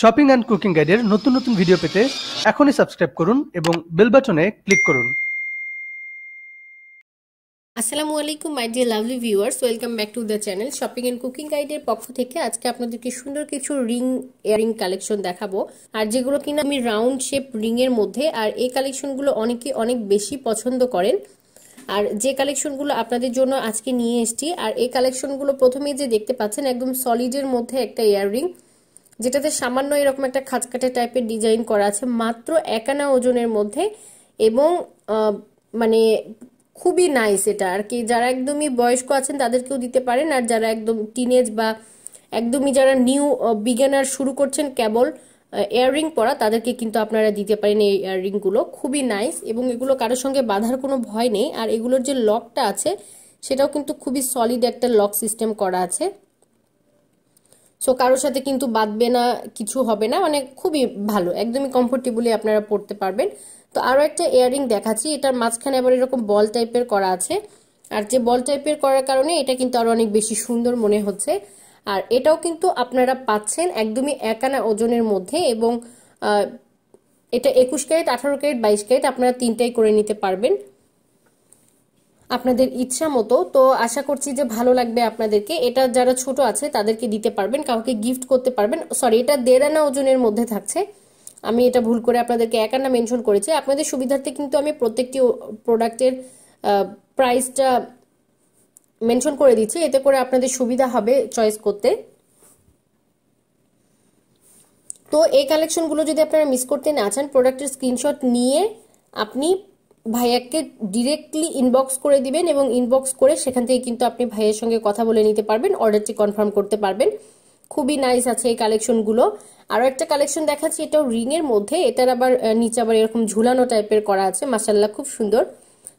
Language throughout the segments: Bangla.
শপিং অ্যান্ড কুকিং গাইডের নতুন নতুন ভিডিও পেতে এখনই সাবস্ক্রাইব করুন এবং বেল বাটনে ক্লিক করুন আসসালামু আলাইকুম my dear lovely viewers welcome back to the channel shopping and cooking গাইডের পক্ষ থেকে আজকে আপনাদেরকে সুন্দর কিছু রিং ইয়ারিং কালেকশন দেখাবো আর যেগুলো কিনা আমি রাউন্ড শেপ রিংয়ের মধ্যে আর এই কালেকশনগুলো অনেকে অনেক বেশি পছন্দ করেন আর যে কালেকশনগুলো আপনাদের জন্য আজকে নিয়ে এসছি আর এই কালেকশনগুলো প্রথমেই যে দেখতে পাচ্ছেন একদম সলিডের মধ্যে একটা ইয়াররিং যেটাতে সামান্য এরকম একটা খাঁচকাটা টাইপের ডিজাইন করা আছে মাত্র একানা ওজনের মধ্যে এবং মানে খুবই নাইস এটা আর কি যারা একদমই বয়স্ক আছেন তাদেরকেও দিতে পারেন আর যারা একদম টিনেজ বা একদমই যারা নিউ বিজ্ঞানার শুরু করছেন কেবল ইয়াররিং পরা তাদেরকে কিন্তু আপনারা দিতে পারেন এই ইয়াররিংগুলো খুবই নাইস এবং এগুলো কারোর সঙ্গে বাঁধার কোনো ভয় নেই আর এগুলোর যে লকটা আছে সেটাও কিন্তু খুবই সলিড একটা লক সিস্টেম করা আছে সো কারোর সাথে কিন্তু বাঁধবে না কিছু হবে না মানে খুবই ভালো একদমই কমফোর্টেবলি আপনারা পড়তে পারবেন তো আরও একটা ইয়ারিং দেখাচ্ছি এটার মাঝখানে আবার এরকম বল টাইপের করা আছে আর যে বল টাইপের করার কারণে এটা কিন্তু আরও অনেক বেশি সুন্দর মনে হচ্ছে আর এটাও কিন্তু আপনারা পাচ্ছেন একদমই একানা ওজনের মধ্যে এবং এটা একুশ ক্যারেট আঠারো ক্যারেট বাইশ ক্যারেট আপনারা তিনটাই করে নিতে পারবেন আপনাদের ইচ্ছা মতো তো আশা করছি যে ভালো লাগবে আপনাদেরকে এটা যারা ছোট আছে তাদেরকে দিতে পারবেন কাউকে গিফট করতে পারবেন সরি এটা দেড় আনা ওজনের মধ্যে থাকছে আমি এটা ভুল করে আপনাদেরকে এক আনা মেনশন করেছি আপনাদের সুবিধার্থে কিন্তু আমি প্রত্যেকটি প্রোডাক্টের প্রাইসটা মেনশন করে দিচ্ছি এতে করে আপনাদের সুবিধা হবে চয়েস করতে তো এই কালেকশনগুলো যদি আপনারা মিস করতে না চান প্রোডাক্টের স্ক্রিনশট নিয়ে আপনি ভাইয়াকে ডিরেক্টলি ইনবক্স করে দিবেন এবং ইনবক্স করে সেখান থেকে কিন্তু আপনি ভাইয়ের সঙ্গে কথা বলে নিতে পারবেন অর্ডারটি কনফার্ম করতে পারবেন খুবই নাইস আছে এই কালেকশনগুলো আরও একটা কালেকশন দেখাচ্ছি এটাও রিংয়ের মধ্যে এটার আবার নিচে আবার এরকম ঝুলানো টাইপের করা আছে মাসাল্লাহ খুব সুন্দর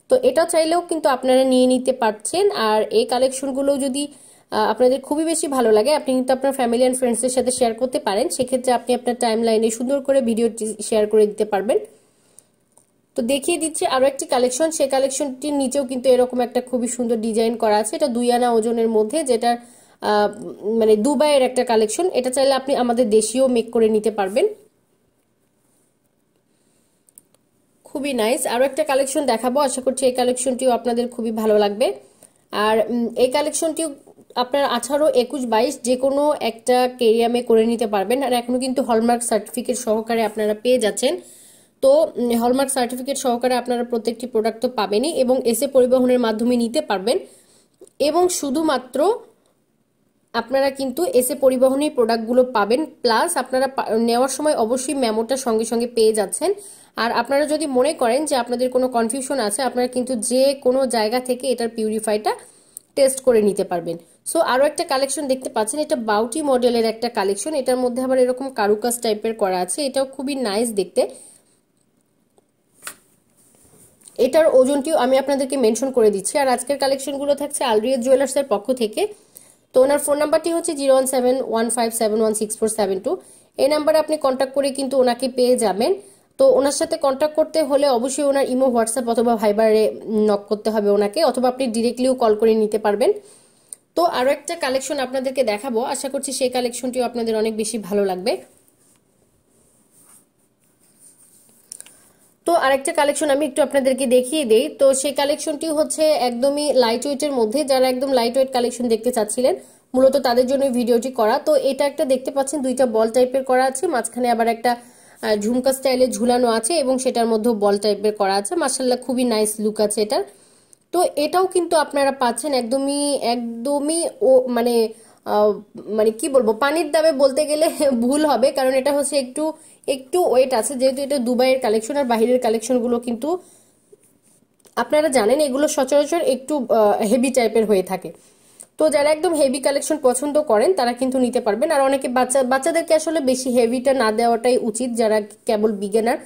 তো এটা চাইলেও কিন্তু আপনারা নিয়ে নিতে পারছেন আর এই কালেকশনগুলো যদি আপনাদের খুবই বেশি ভালো লাগে আপনি কিন্তু আপনার ফ্যামিলি অ্যান্ড ফ্রেন্ডসের সাথে শেয়ার করতে পারেন সেক্ষেত্রে আপনি আপনার টাইম লাইনে সুন্দর করে ভিডিওটি শেয়ার করে দিতে পারবেন তো দেখিয়ে দিচ্ছি আরও একটি কালেকশন সে কালেকশনটির নিচেও কিন্তু এরকম একটা খুবই সুন্দর ডিজাইন করা আছে এটা দুই আনা ওজনের মধ্যে যেটার মানে দুবাইয়ের একটা কালেকশন এটা চাইলে আপনি আমাদের দেশীয় মেক করে নিতে পারবেন খুবই নাইস আরও একটা কালেকশন দেখাবো আশা করছি এই কালেকশনটিও আপনাদের খুবই ভালো লাগবে আর এই কালেকশনটিও আপনার আঠারো একুশ বাইশ যে কোনো একটা কেরিয়ামে করে নিতে পারবেন আর এখনও কিন্তু হলমার্ক সার্টিফিকেট সহকারে আপনারা পেয়ে যাচ্ছেন তো হলমার্ক সার্টিফিকেট সহকারে আপনারা প্রত্যেকটি প্রোডাক্ট তো পাবেনই এবং এসে পরিবহনের মাধ্যমে নিতে পারবেন এবং শুধুমাত্র আপনারা কিন্তু এসে পরিবহনের প্রোডাক্টগুলো পাবেন প্লাস আপনারা নেওয়ার সময় অবশ্যই মেমোটা সঙ্গে সঙ্গে পেয়ে যাচ্ছেন আর আপনারা যদি মনে করেন যে আপনাদের কোনো কনফিউশন আছে আপনারা কিন্তু যে কোনো জায়গা থেকে এটার পিউরিফাইটা টেস্ট করে নিতে পারবেন সো আরও একটা কালেকশন দেখতে পাচ্ছেন এটা বাউটি মডেলের একটা কালেকশন এটার মধ্যে আবার এরকম কারুকাজ টাইপের করা আছে এটাও খুবই নাইস দেখতে এটার ওজনটিও আমি আপনাদেরকে মেনশন করে দিচ্ছি আর আজকের কালেকশনগুলো থাকছে আলরিয়া জুয়েলার্সের পক্ষ থেকে তো ওনার ফোন নাম্বারটি হচ্ছে zero one seven one five seven one six four seven two এই নাম্বারে আপনি কন্ট্যাক্ট করে কিন্তু ওনাকে পেয়ে যাবেন তো ওনার সাথে কন্ট্যাক্ট করতে হলে অবশ্যই ওনার ইমো হোয়াটসঅ্যাপ অথবা ভাইবারে নক করতে হবে ওনাকে অথবা আপনি ডিরেক্টলিও কল করে নিতে পারবেন তো আরও একটা কালেকশন আপনাদেরকে দেখাবো আশা করছি সেই কালেকশনটিও আপনাদের অনেক বেশি ভালো লাগবে তো আরেকটা কালেকশন আমি একটু আপনাদেরকে দেখিয়ে দিই তো সেই কালেকশনটি হচ্ছে একদমই লাইট ওয়েটের মধ্যে যারা একদম লাইট ওয়েট কালেকশন দেখতে চাচ্ছিলেন মূলত তাদের জন্য ভিডিওটি করা তো এটা একটা দেখতে পাচ্ছেন দুইটা বল টাইপের করা আছে মাঝখানে আবার একটা ঝুমকা স্টাইলে ঝুলানো আছে এবং সেটার মধ্যেও বল টাইপের করা আছে মার্শাল্লাহ খুবই নাইস লুক আছে এটার তো এটাও কিন্তু আপনারা পাচ্ছেন একদমই একদমই ও মানে মানে কি বলবো পানির দামে বলতে গেলে ভুল হবে কারণ এটা হচ্ছে একটু একটু ওয়েট আছে যেহেতু এটা দুবাইয়ের কালেকশন আর বাহিরের কালেকশনগুলো কিন্তু আপনারা জানেন এগুলো সচরাচর একটু হেভি টাইপের হয়ে থাকে তো যারা একদম হেভি কালেকশন পছন্দ করেন তারা কিন্তু নিতে পারবেন আর অনেকে বাচ্চা বাচ্চাদেরকে আসলে বেশি হেভিটা না দেওয়াটাই উচিত যারা কেবল বিজ্ঞানার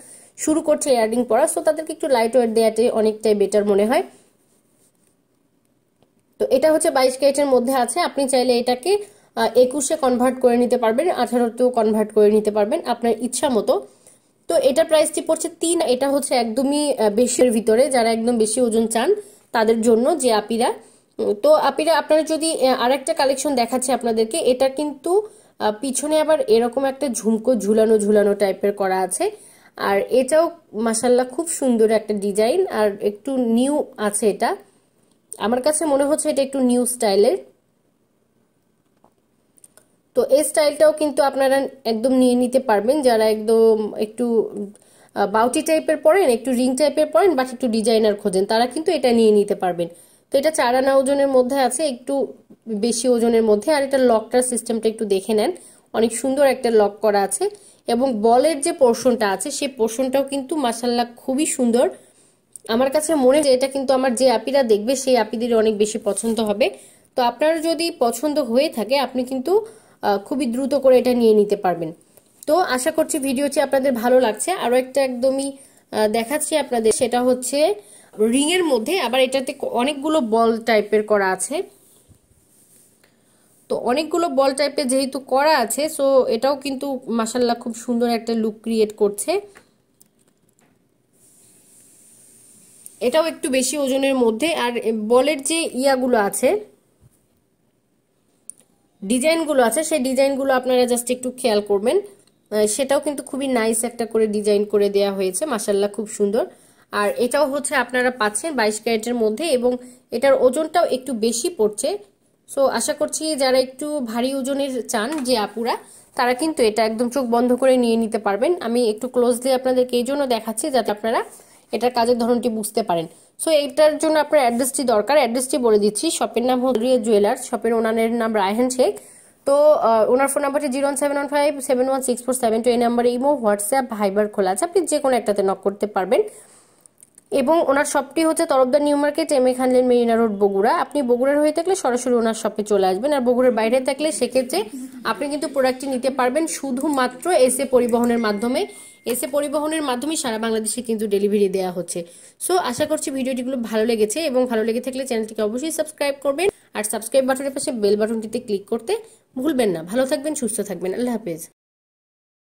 শুরু করছে ইয়ারিং পরা সো তাদেরকে একটু লাইট ওয়েট দেওয়াটাই অনেকটাই বেটার মনে হয় তো এটা হচ্ছে বাইশ ক্যারেটের মধ্যে আছে আপনি চাইলে এটাকে একুশে কনভার্ট করে নিতে পারবেন আঠারোতেও কনভার্ট করে নিতে পারবেন আপনার ইচ্ছা মতো তো এটা প্রাইসটি পড়ছে তিন এটা হচ্ছে একদমই বেশির ভিতরে যারা একদম বেশি ওজন চান তাদের জন্য যে আপিরা তো আপিরা আপনারা যদি আর একটা কালেকশন দেখাচ্ছে আপনাদেরকে এটা কিন্তু পিছনে আবার এরকম একটা ঝুমকো ঝুলানো ঝুলানো টাইপের করা আছে আর এটাও মাসাল্লাহ খুব সুন্দর একটা ডিজাইন আর একটু নিউ আছে এটা আমার কাছে মনে হচ্ছে এটা একটু নিউ স্টাইলের তো এই স্টাইলটাও কিন্তু আপনারা একদম নিয়ে নিতে পারবেন যারা একদম একটু বাউটি টাইপের পরেন একটু রিং টাইপের পরেন বা একটু ডিজাইনার খোঁজেন তারা কিন্তু এটা নিয়ে নিতে পারবেন তো এটা চার আনা ওজনের মধ্যে আছে একটু বেশি ওজনের মধ্যে আর এটা লকটার সিস্টেমটা একটু দেখে নেন অনেক সুন্দর একটা লক করা আছে এবং বলের যে পোর্শনটা আছে সেই পোর্শনটাও কিন্তু মাসাল্লা খুবই সুন্দর আমার কাছে মনে হয় এটা কিন্তু আমার যে অ্যাপিরা দেখবে সেই অ্যাপিদের অনেক বেশি পছন্দ হবে তো আপনার যদি পছন্দ হয়ে থাকে আপনি কিন্তু খুবই দ্রুত করে এটা নিয়ে নিতে পারবেন তো আশা করছি ভিডিওটি আপনাদের ভালো লাগছে আরও একটা একদমই দেখাচ্ছি আপনাদের সেটা হচ্ছে রিংয়ের মধ্যে আবার এটাতে অনেকগুলো বল টাইপের করা আছে তো অনেকগুলো বল টাইপের যেহেতু করা আছে সো এটাও কিন্তু মাসাল্লাহ খুব সুন্দর একটা লুক ক্রিয়েট করছে এটাও একটু বেশি ওজনের মধ্যে আর বলের যে ইয়াগুলো আছে ডিজাইনগুলো আছে সেই ডিজাইনগুলো আপনারা জাস্ট একটু খেয়াল করবেন সেটাও কিন্তু খুবই নাইস একটা করে ডিজাইন করে দেয়া হয়েছে মাসাল্লাহ খুব সুন্দর আর এটাও হচ্ছে আপনারা পাচ্ছেন বাইশ ক্যারেটের মধ্যে এবং এটার ওজনটাও একটু বেশি পড়ছে সো আশা করছি যারা একটু ভারী ওজনের চান যে আপুরা তারা কিন্তু এটা একদম চোখ বন্ধ করে নিয়ে নিতে পারবেন আমি একটু ক্লোজলি আপনাদেরকে এই জন্য দেখাচ্ছি যাতে আপনারা এটার কাজের ধরনটি বুঝতে পারেন সো এটার জন্য আপনার অ্যাড্রেসটি দরকার অ্যাড্রেসটি বলে দিচ্ছি শপের নাম হলিয়া জুয়েলার্স শপের ওনারের নাম রায়হান শেখ তো ওনার ফোন নাম্বারটি zero one seven one five seven one six four seven two এই নাম্বারে ইমো হোয়াটসঅ্যাপ ভাইবার খোলা আছে আপনি যে কোনো একটাতে নক করতে পারবেন এবং ওনার শপটি হচ্ছে Tarafdar New Market M A খানলেন মেরিনা রোড বগুড়া আপনি বগুড়ার হয়ে থাকলে সরাসরি ওনার শপে চলে আসবেন আর বগুড়ার বাইরে থাকলে সেক্ষেত্রে আপনি কিন্তু প্রোডাক্টটি নিতে পারবেন শুধুমাত্র এসে পরিবহনের মাধ্যমে এসে পরিবহনের মাধ্যমে সারা বাংলাদেশে কিন্তু ডেলিভারি দেওয়া হচ্ছে সো আশা করছি ভিডিওটিগুলো ভালো লেগেছে এবং ভালো লেগে থাকলে চ্যানেলটিকে অবশ্যই সাবস্ক্রাইব করবেন আর সাবস্ক্রাইব বাটনের পাশে বেল বাটনটিতে ক্লিক করতে ভুলবেন না ভালো থাকবেন সুস্থ থাকবেন আল্লাহ হাফেজ